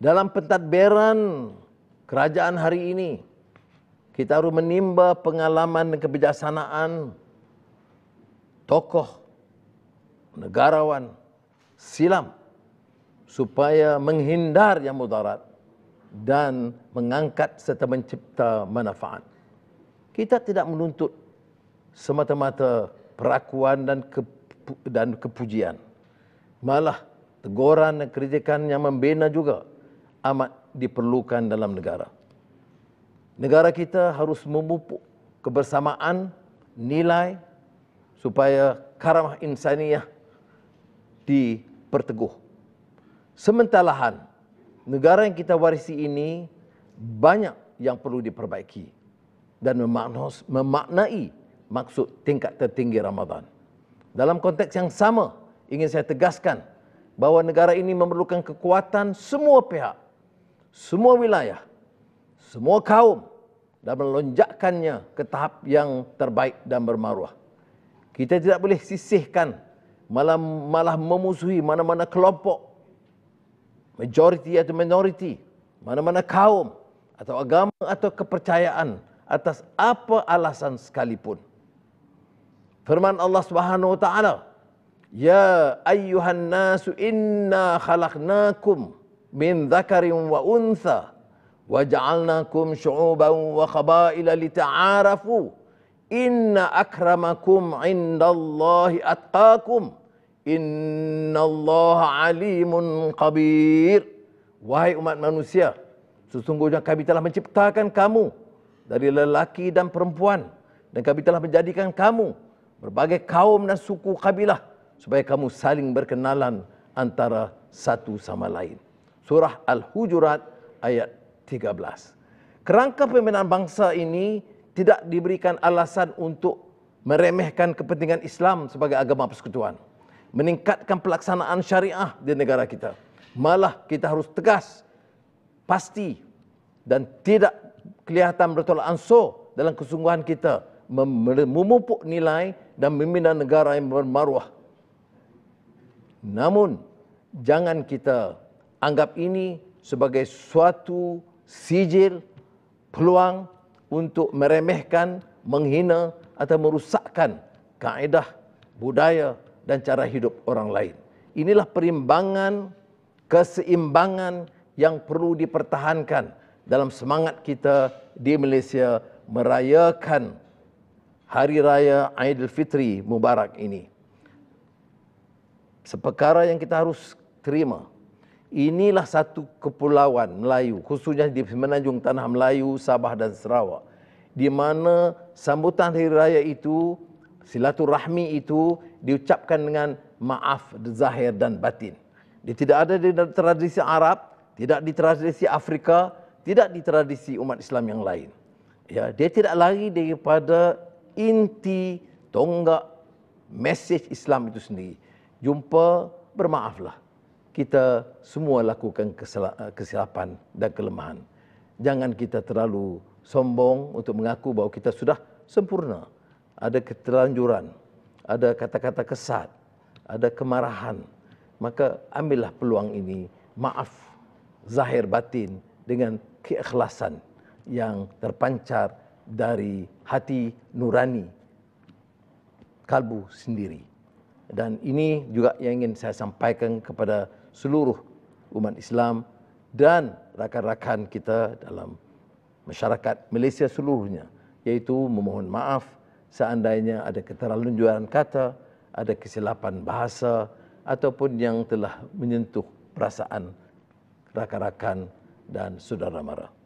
dalam pentadbiran kerajaan hari ini kita harus menimba pengalaman dan kebijaksanaan tokoh negarawan silam supaya menghindar yang mudarat dan mengangkat serta mencipta manfaat. Kita tidak menuntut semata-mata perakuan dan kepu- dan kepujian. Malah teguran dan kritikan yang membina juga amat diperlukan dalam negara. Negara kita harus memupuk kebersamaan nilai supaya karamah insaniah diperteguh. Sementalahan, negara yang kita warisi ini banyak yang perlu diperbaiki dan memaknai maksud tingkat tertinggi Ramadan. Dalam konteks yang sama, ingin saya tegaskan bahawa negara ini memerlukan kekuatan semua pihak semua wilayah, semua kaum dan melonjakkannya ke tahap yang terbaik dan bermaruah. Kita tidak boleh sisihkan malah, malah memusuhi mana-mana kelompok majoriti atau minoriti, mana-mana kaum atau agama atau kepercayaan atas apa alasan sekalipun. Firman Allah Subhanahu wa taala, "Ya Ayuhan nasu inna khalaqnakum" min dhakarin wa untha waj'alnakum syu'uban wa qabaila lita'arafu inna akramakum 'indallahi atqakum innallaha 'alimun qabir wahai umat manusia sesungguhnya kami telah menciptakan kamu dari lelaki dan perempuan dan kami telah menjadikan kamu berbagai kaum dan suku kabilah supaya kamu saling berkenalan antara satu sama lain surah Al-Hujurat ayat 13. Kerangka pimpinan bangsa ini tidak diberikan alasan untuk meremehkan kepentingan Islam sebagai agama persekutuan. Meningkatkan pelaksanaan syariah di negara kita. Malah kita harus tegas, pasti dan tidak kelihatan bertolak ansur dalam kesungguhan kita memupuk nilai dan membina negara yang bermaruah. Namun, jangan kita anggap ini sebagai suatu sijil peluang untuk meremehkan, menghina atau merusakkan kaedah, budaya dan cara hidup orang lain. Inilah perimbangan, keseimbangan yang perlu dipertahankan dalam semangat kita di Malaysia merayakan Hari Raya Aidilfitri Mubarak ini. Sepekara yang kita harus terima, inilah satu kepulauan Melayu khususnya di semenanjung tanah Melayu Sabah dan Sarawak di mana sambutan hari raya itu silaturahmi itu diucapkan dengan maaf zahir dan batin dia tidak ada di tradisi Arab tidak di tradisi Afrika tidak di tradisi umat Islam yang lain ya dia tidak lari daripada inti tonggak mesej Islam itu sendiri jumpa bermaaflah kita semua lakukan eh, kesilapan dan kelemahan. Jangan kita terlalu sombong untuk mengaku bahawa kita sudah sempurna. Ada keterlanjuran, ada kata-kata kesat, ada kemarahan. Maka ambillah peluang ini, maaf zahir batin dengan keikhlasan yang terpancar dari hati nurani kalbu sendiri dan ini juga yang ingin saya sampaikan kepada seluruh umat Islam dan rakan-rakan kita dalam masyarakat Malaysia seluruhnya yaitu memohon maaf seandainya ada keterlaluan kata, ada kesilapan bahasa ataupun yang telah menyentuh perasaan rakan-rakan dan saudara mara.